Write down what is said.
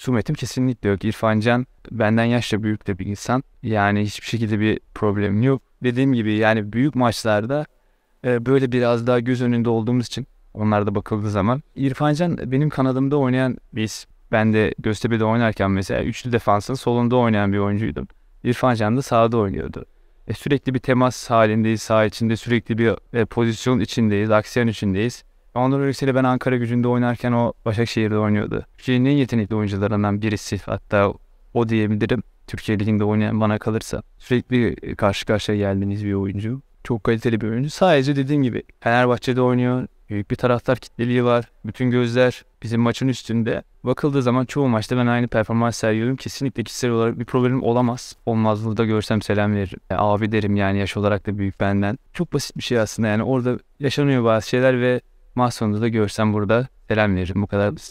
Sumet'im kesinlikle yok. İrfan Can benden yaşça büyük de bir insan. Yani hiçbir şekilde bir problemim yok. Dediğim gibi yani büyük maçlarda e, böyle biraz daha göz önünde olduğumuz için onlar da bakıldığı zaman. İrfan Can benim kanadımda oynayan biz, Ben de Göztepe'de oynarken mesela üçlü defansın solunda oynayan bir oyuncuydum. İrfan Can da sağda oynuyordu. E, sürekli bir temas halindeyiz, sağ içinde sürekli bir e, pozisyon içindeyiz, aksiyon içindeyiz. Ondan öncesiyle ben Ankara gücünde oynarken o Başakşehir'de oynuyordu. Türkiye'nin en yetenekli oyuncularından birisi hatta o diyebilirim. Türkiye Ligi'nde oynayan bana kalırsa. Sürekli e, karşı karşıya geldiğiniz bir oyuncu. Çok kaliteli bir oyuncu. Sadece dediğim gibi Fenerbahçe'de oynuyor. Büyük bir taraftar kitleliği var. Bütün gözler bizim maçın üstünde. Bakıldığı zaman çoğu maçta ben aynı performans sergiliyorum. Kesinlikle kişisel olarak bir problemim olamaz. Olmazlığı da görsem selam veririm. E, abi derim yani yaş olarak da büyük benden. Çok basit bir şey aslında yani orada yaşanıyor bazı şeyler ve Sonunda da görsem burada selam veririm. Bu kadar.